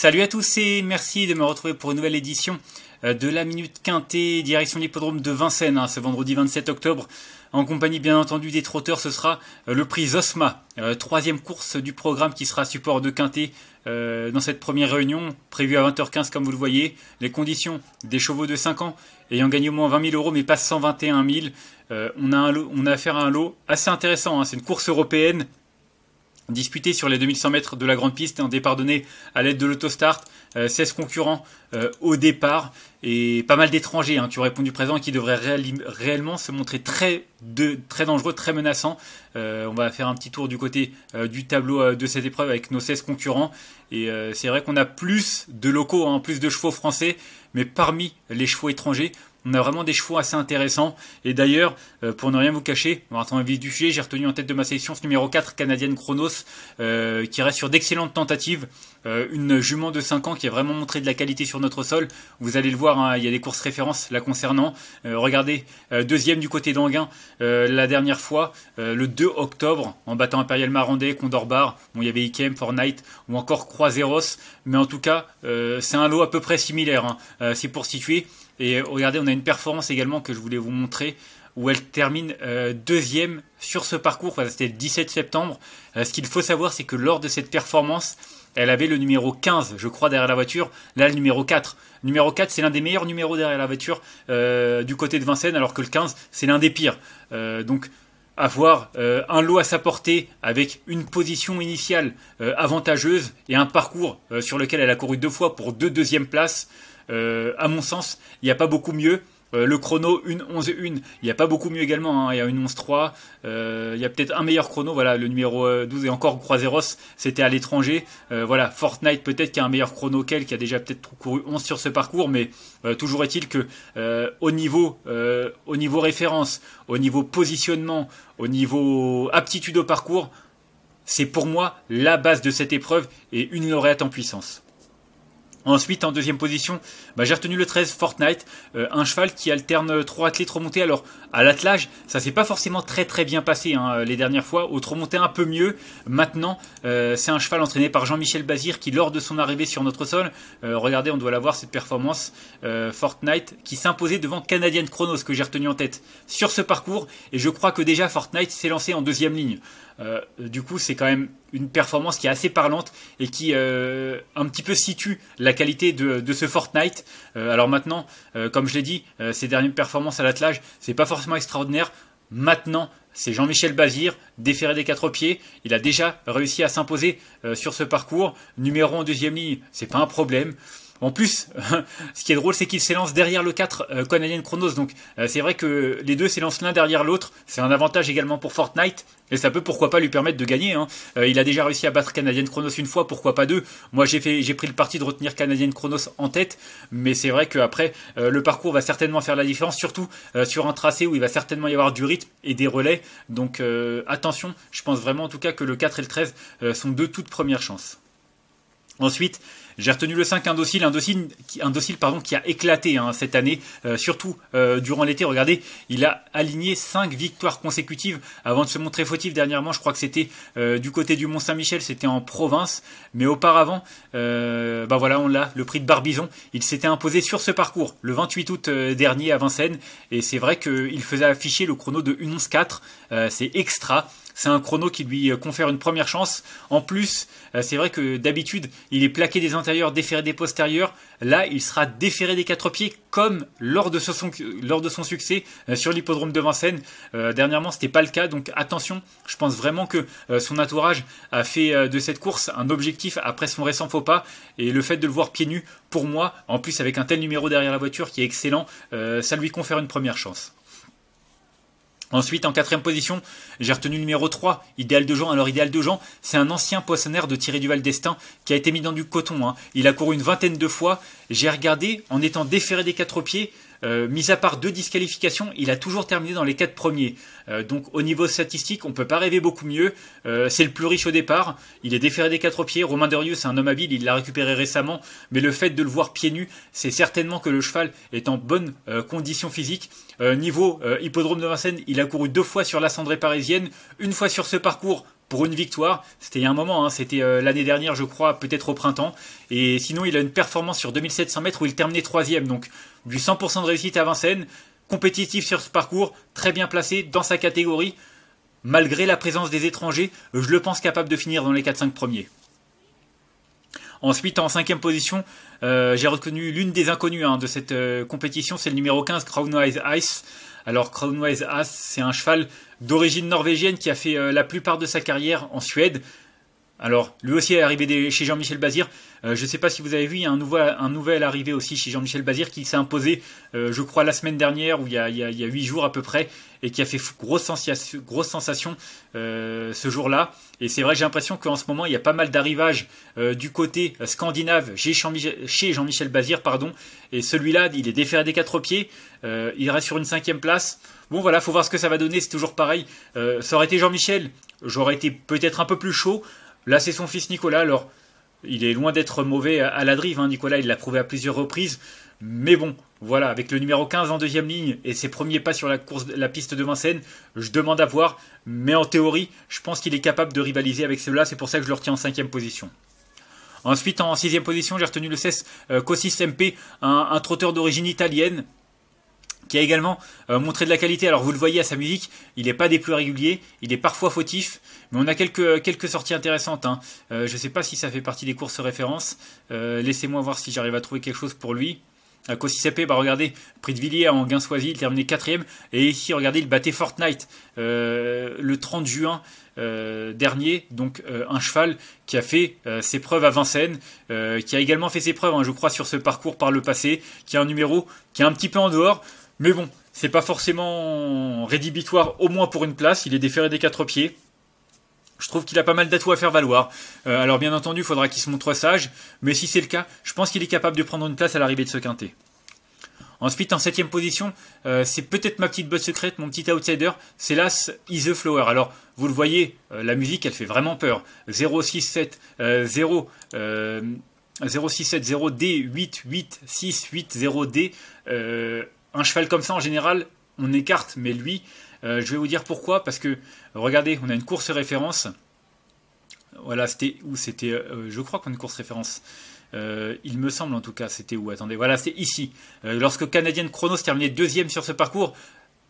Salut à tous et merci de me retrouver pour une nouvelle édition euh, de la Minute Quintée, direction l'hippodrome de Vincennes, hein, ce vendredi 27 octobre. En compagnie bien entendu des trotteurs, ce sera euh, le prix Zosma, euh, troisième course du programme qui sera support de Quintée dans cette première réunion, prévue à 20h15 comme vous le voyez. Les conditions des chevaux de 5 ans ayant gagné au moins 20 000 euros mais pas 121 000. on, a un on a affaire à un lot assez intéressant, hein. c'est une course européenne disputé sur les 2100 mètres de la grande piste, un départ donné à l'aide de l'autostart, 16 euh, concurrents euh, au départ et pas mal d'étrangers hein, qui ont répondu présent qui devraient réellement se montrer très, très dangereux, très menaçants. Euh, on va faire un petit tour du côté du tableau de cette épreuve avec nos 16 concurrents et c'est vrai qu'on a plus de locaux, hein, plus de chevaux français, mais parmi les chevaux étrangers, on a vraiment des chevaux assez intéressants. Et d'ailleurs, euh, pour ne rien vous cacher, en rentrant vif du sujet, j'ai retenu en tête de ma sélection ce numéro 4 canadienne Chronos, euh, qui reste sur d'excellentes tentatives. Euh, une jument de 5 ans qui a vraiment montré de la qualité sur notre sol. Vous allez le voir, hein, il y a des courses références la concernant. regardez, deuxième du côté d'Anguin la dernière fois, le 2 octobre, en battant Imperial Marandais, Condorbar, Bon, il y avait Ikem, Fortnite ou encore Croiseros. Mais en tout cas, c'est un lot à peu près similaire. Hein. c'est pour situer. Et regardez, on a une performance également que je voulais vous montrer où elle termine euh, deuxième sur ce parcours. Enfin, C'était le 17 septembre. Euh, ce qu'il faut savoir, c'est que lors de cette performance, elle avait le numéro 15, je crois, derrière la voiture. Là, le numéro 4. numéro 4, c'est l'un des meilleurs numéros derrière la voiture euh, du côté de Vincennes, alors que le 15, c'est l'un des pires. donc, avoir un lot à sa portée avec une position initiale avantageuse et un parcours sur lequel elle a couru deux fois pour deux deuxièmes places. Euh, à mon sens, il n'y a pas beaucoup mieux. Euh, le chrono une 11 1 il n'y a pas beaucoup mieux également hein. il y a une 11 3 euh, il y a peut-être un meilleur chrono voilà le numéro 12 et encore Croiseros c'était à l'étranger voilà Fortnite peut-être qui a un meilleur chrono qu'elle qui a déjà peut-être couru 11 sur ce parcours mais toujours est-il que au niveau au niveau référence au niveau positionnement au niveau aptitude au parcours c'est pour moi la base de cette épreuve et une lauréate en puissance Ensuite, en deuxième position, bah, j'ai retenu le 13 Fortnite, euh, un cheval qui alterne trois athlètes montés. Alors, à l'attelage, ça s'est pas forcément très très bien passé hein, les dernières fois. Au trot un peu mieux. Maintenant, euh, c'est un cheval entraîné par Jean-Michel Bazir qui, lors de son arrivée sur notre sol, euh, regardez, on doit l'avoir cette performance Fortnite qui s'imposait devant Canadienne Chronos que j'ai retenu en tête sur ce parcours. Et je crois que déjà Fortnite s'est lancé en deuxième ligne. Euh, du coup, c'est quand même une performance qui est assez parlante et qui euh, un petit peu situe la qualité de, de ce Fortnite. Euh, alors maintenant, comme je l'ai dit, ces dernières performances à l'attelage, c'est pas forcément extraordinaire. Maintenant, c'est Jean-Michel Bazir, déféré des quatre pieds. Il a déjà réussi à s'imposer sur ce parcours. Numéro en deuxième ligne, c'est pas un problème. En plus, ce qui est drôle, c'est qu'il s'élance derrière le 4 euh, Canadien Chronos. Donc euh, c'est vrai que les deux s'élancent l'un derrière l'autre. C'est un avantage également pour Fortnite. Et ça peut pourquoi pas lui permettre de gagner. Hein. Euh, il a déjà réussi à battre Canadien Chronos une fois, pourquoi pas deux. Moi j'ai fait, j'ai pris le parti de retenir Canadien Chronos en tête, mais c'est vrai qu'après le parcours va certainement faire la différence, surtout sur un tracé où il va certainement y avoir du rythme et des relais. Donc attention, je pense vraiment en tout cas que le 4 et le 13 sont deux toutes premières chances. Ensuite, j'ai retenu le 5 indocile, indocile, pardon, qui a éclaté hein, cette année, euh, surtout euh, durant l'été. Regardez, il a aligné 5 victoires consécutives avant de se montrer fautif dernièrement. Je crois que c'était euh, du côté du Mont-Saint-Michel, c'était en province. Mais auparavant, bah voilà, on l'a, le prix de Barbizon. Il s'était imposé sur ce parcours le 28 août dernier à Vincennes. Et c'est vrai qu'il faisait afficher le chrono de 11,4. c'est extra. C'est un chrono qui lui euh, confère une première chance. En plus, euh, c'est vrai que d'habitude, il est plaqué des antérieurs, déféré des postérieurs. Là, il sera déféré des quatre pieds comme lors de, son, lors de son, succès euh, sur l'hippodrome de Vincennes. Dernièrement, dernièrement, n'était pas le cas, donc attention. Je pense vraiment que son entourage a fait de cette course un objectif après son récent faux pas et le fait de le voir pieds nus, pour moi, en plus avec un tel numéro derrière la voiture qui est excellent, ça lui confère une première chance. Ensuite, en quatrième position, j'ai retenu numéro 3, Idéal de Jean. Alors, Idéal de Jean, c'est un ancien poissonnaire de Thierry Duval destin qui a été mis dans du coton. Hein. Il a couru une vingtaine de fois. J'ai regardé, en étant déféré des quatre pieds, euh, mis à part deux disqualifications, il a toujours terminé dans les quatre premiers. Euh, donc au niveau statistique, on peut pas rêver beaucoup mieux. Euh, c'est le plus riche au départ. Il est déféré des quatre pieds. Romain Derieux, c'est un homme habile, il l'a récupéré récemment. Mais le fait de le voir pieds nus, c'est certainement que le cheval est en bonne condition physique. niveau hippodrome de Vincennes, il a couru deux fois sur la cendrée parisienne, une fois sur ce parcours pour une victoire. C'était il y a un moment, hein. c'était euh, l'année dernière, je crois, peut-être au printemps. Et sinon, il a une performance sur 2700 mètres où il terminait troisième. Donc, du 100% de réussite à Vincennes, compétitif sur ce parcours, très bien placé dans sa catégorie. Malgré la présence des étrangers, je le pense capable de finir dans les 4-5 premiers. Ensuite, en cinquième position, euh, j'ai reconnu l'une des inconnues hein, de cette euh, compétition, c'est le numéro 15, Crown Ice. Alors Crownwise As, c'est un cheval d'origine norvégienne qui a fait euh, la plupart de sa carrière en Suède, alors, lui aussi est arrivé chez Jean-Michel Bazir. Euh, je ne sais pas si vous avez vu, il y a un, nouvel, arrivé aussi chez Jean-Michel Bazir qui s'est imposé, euh, je crois, la semaine dernière, ou il y a huit jours à peu près, et qui a fait grosse sensation, grosse euh, sensation ce jour-là. Et c'est vrai j'ai l'impression qu'en ce moment, il y a pas mal d'arrivages du côté scandinave chez Jean-Michel Bazir. Pardon, et celui-là, il est déféré des quatre pieds, il reste sur une cinquième place. Bon voilà, faut voir ce que ça va donner, c'est toujours pareil. ça aurait été Jean-Michel, j'aurais été peut-être un peu plus chaud. Là, c'est son fils Nicolas. Alors, il est loin d'être mauvais à la drive. Hein. Nicolas, il l'a prouvé à plusieurs reprises. Mais bon, voilà, avec le numéro 15 en deuxième ligne et ses premiers pas sur la, course, la piste de Vincennes, je demande à voir. Mais en théorie, je pense qu'il est capable de rivaliser avec celui là C'est pour ça que je le retiens en cinquième position. Ensuite, en sixième position, j'ai retenu le 16 Cossis euh, MP, un trotteur d'origine italienne qui a également euh, montré de la qualité. Alors vous le voyez à sa musique, il n'est pas des plus réguliers, il est parfois fautif, mais on a quelques, quelques sorties intéressantes. Hein. Euh, je ne sais pas si ça fait partie des courses références. Euh, laissez-moi voir si j'arrive à trouver quelque chose pour lui. Kossi Sepe, bah regardez, prix de Villiers en gain il terminé quatrième. Et ici, regardez, il battait Fortnite le 30 juin dernier, donc un cheval qui a fait ses preuves à Vincennes, qui a également fait ses preuves, hein, je crois, sur ce parcours par le passé, qui a un numéro qui est un petit peu en dehors, mais bon, c'est pas forcément rédhibitoire, au moins pour une place. Il est déféré des quatre pieds. Je trouve qu'il a pas mal d'atouts à faire valoir. Euh, alors bien entendu, il faudra qu'il se montre sage, mais si c'est le cas, je pense qu'il est capable de prendre une place à l'arrivée de ce quintet. Ensuite, en septième position, euh, c'est peut-être ma petite botte secrète, mon petit outsider, c'est l'As Is the Flower. Alors, vous le voyez, euh, la musique, elle fait vraiment peur. 0, 6, 7, 0, 0, 6, 7, 0, D, 8, 8, 6, 8, 0, D un cheval comme ça, en général, on écarte, mais lui, euh, je vais vous dire pourquoi, parce que, regardez, on a une course référence. Voilà, c'était où C'était, euh, je crois qu'on a une course référence. Euh, il me semble en tout cas, c'était où Attendez, voilà, c'est ici. lorsque Canadienne Chronos terminait deuxième sur ce parcours,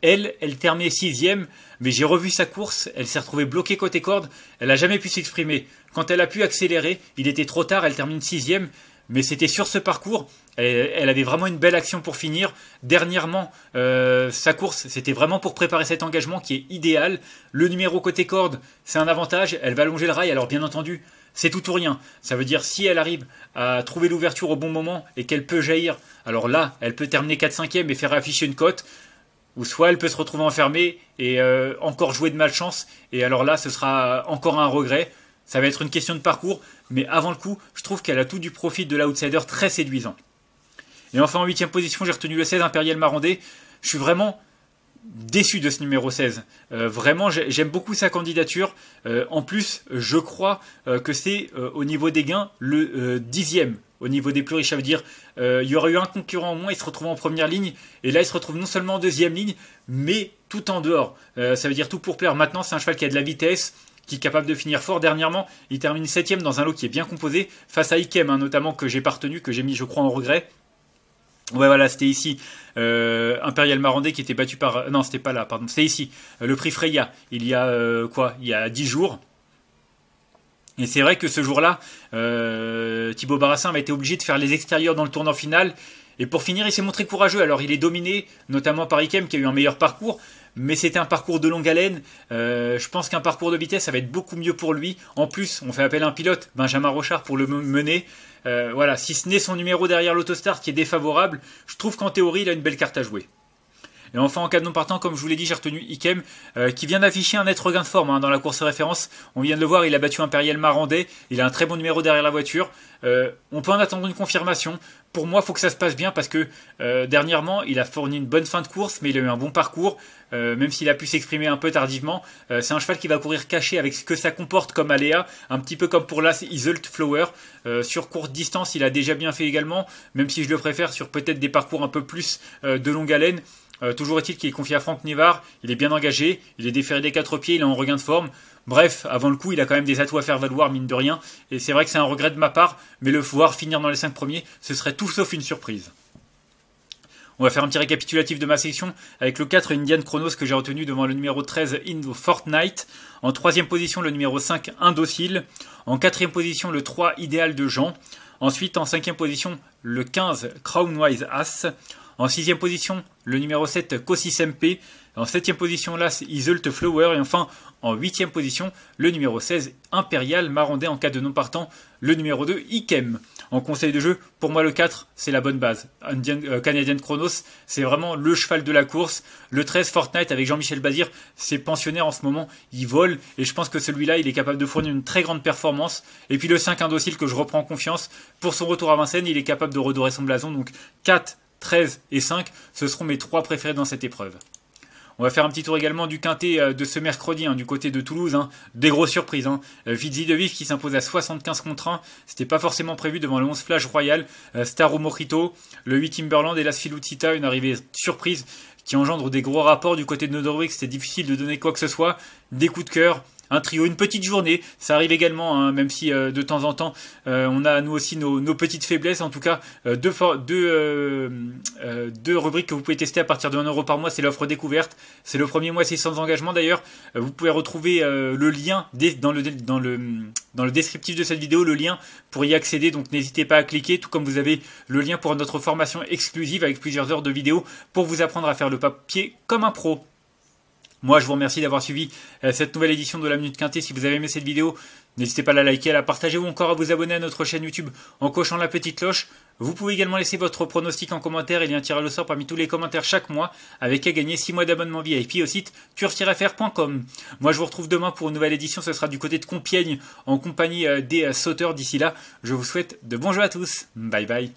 elle, elle terminait sixième, mais j'ai revu sa course, elle s'est retrouvée bloquée côté corde, elle n'a jamais pu s'exprimer. Quand elle a pu accélérer, il était trop tard, elle termine sixième, mais c'était sur ce parcours, elle, avait vraiment une belle action pour finir. Dernièrement, euh, sa course, c'était vraiment pour préparer cet engagement qui est idéal. Le numéro côté corde, c'est un avantage. Elle va allonger le rail, alors bien entendu, c'est tout ou rien. Ça veut dire si elle arrive à trouver l'ouverture au bon moment et qu'elle peut jaillir, alors là, elle peut terminer 4 5 ème et faire afficher une cote. Ou soit elle peut se retrouver enfermée et euh, encore jouer de malchance. Et alors là, ce sera encore un regret. Ça va être une question de parcours, mais avant le coup, je trouve qu'elle a tout du profit de l'outsider très séduisant. Et enfin, en huitième position, j'ai retenu le 16 Imperial Marandé. Je suis vraiment déçu de ce numéro 16. Euh, vraiment, j'aime beaucoup sa candidature. Euh, en plus, je crois euh, que c'est au niveau des gains le dixième. Au niveau des plus riches, ça veut dire qu'il y aurait eu un concurrent au moins, il se retrouve en première ligne, et là il se retrouve non seulement en deuxième ligne, mais tout en dehors. ça veut dire tout pour plaire. Maintenant, c'est un cheval qui a de la vitesse, qui est capable de finir fort dernièrement. Il termine 7 dans un lot qui est bien composé, face à Ikem, hein, notamment, que j'ai partenu, que j'ai mis, je crois, en regret. Ouais, voilà, c'était ici. Imperial euh, Impérial Marandais qui était battu par. Non, c'était pas là, pardon. C'était ici. Euh, le prix Freya, il y a euh, quoi Il y a 10 jours. Et c'est vrai que ce jour-là, Thibaut Barassin avait été obligé de faire les extérieurs dans le tournant final. Et pour finir, il s'est montré courageux. Alors, il est dominé, notamment par Ikem, qui a eu un meilleur parcours mais c'était un parcours de longue haleine. Euh, je pense qu'un parcours de vitesse, ça va être beaucoup mieux pour lui. En plus, on fait appel à un pilote, Benjamin Rochard, pour le mener. Euh, voilà, si ce n'est son numéro derrière l'autostar qui est défavorable, je trouve qu'en théorie, il a une belle carte à jouer. Et enfin, en cas de non partant, comme je vous l'ai dit, j'ai retenu Ikem, euh, qui vient d'afficher un net regain de forme hein, dans la course référence. On vient de le voir, il a battu Imperial Marandais, il a un très bon numéro derrière la voiture. Euh, on peut en attendre une confirmation. Pour moi, il faut que ça se passe bien parce que euh, dernièrement, il a fourni une bonne fin de course, mais il a eu un bon parcours, même s'il a pu s'exprimer un peu tardivement. c'est un cheval qui va courir caché avec ce que ça comporte comme aléa, un petit peu comme pour l'As Isolt Flower. sur courte distance, il a déjà bien fait également, même si je le préfère sur peut-être des parcours un peu plus de longue haleine. Euh, toujours est-il qu'il est confié à Franck Nivard, il est bien engagé, il est déféré des quatre pieds, il est en regain de forme. Bref, avant le coup, il a quand même des atouts à faire valoir, mine de rien, et c'est vrai que c'est un regret de ma part, mais le voir finir dans les 5 premiers, ce serait tout sauf une surprise. On va faire un petit récapitulatif de ma section avec le 4 Indian Chronos que j'ai retenu devant le numéro 13 Indo Fortnite. En troisième position, le numéro 5 Indocile. En quatrième position, le 3 Idéal de Jean. Ensuite, en cinquième position, le 15 Crownwise As. En sixième position, le numéro 7, Kosis MP. En septième position, là, Isolt Flower. Et enfin, en huitième position, le numéro 16, Impérial Marondé en cas de non partant, le numéro 2, Ikem. En conseil de jeu, pour moi le 4, c'est la bonne base. Euh, Canadian Chronos, c'est vraiment le cheval de la course. Le 13, Fortnite avec Jean-Michel Bazir, c'est pensionnaire en ce moment, il vole. Et je pense que celui-là, il est capable de fournir une très grande performance. Et puis le 5, Indocile, que je reprends confiance. Pour son retour à Vincennes, il est capable de redorer son blason. Donc 4, 13 et 5, ce seront mes trois préférés dans cette épreuve. On va faire un petit tour également du quintet euh, de ce mercredi, hein, du côté de Toulouse. Hein. des grosses surprises. Hein. Euh, de Vif qui s'impose à 75 contre 1. C'était pas forcément prévu devant le 11 Flash Royal. Euh, Staru Morito Mojito, le 8 Timberland et la Filutita une arrivée surprise qui engendre des gros rapports du côté de Nodorwick. C'était difficile de donner quoi que ce soit. Des coups de cœur, un trio, une petite journée. Ça arrive également, hein, même si euh, de temps en temps, euh, on a nous aussi nos, petites faiblesses. En tout cas, euh, deux, rubriques que vous pouvez tester à partir de 1 euro par mois, c'est l'offre découverte. C'est le premier mois, c'est sans engagement d'ailleurs. vous pouvez retrouver le lien dans le, dans, le, dans le descriptif de cette vidéo, le lien pour y accéder. Donc n'hésitez pas à cliquer, tout comme vous avez le lien pour notre formation exclusive avec plusieurs heures de vidéos pour vous apprendre à faire le papier comme un pro. Moi, je vous remercie d'avoir suivi euh, cette nouvelle édition de la Minute Quintée. Si vous avez aimé cette vidéo, n'hésitez pas à la liker, à la partager ou encore à vous abonner à notre chaîne YouTube en cochant la petite cloche. Vous pouvez également laisser votre pronostic en commentaire. et y tirer le sort parmi tous les commentaires chaque mois avec à gagner 6 mois d'abonnement VIP au site turf-fr.com. Moi, je vous retrouve demain pour une nouvelle édition. Ce sera du côté de Compiègne en compagnie euh, des euh, sauteurs. D'ici là, je vous souhaite de bons jeux à tous. Bye bye.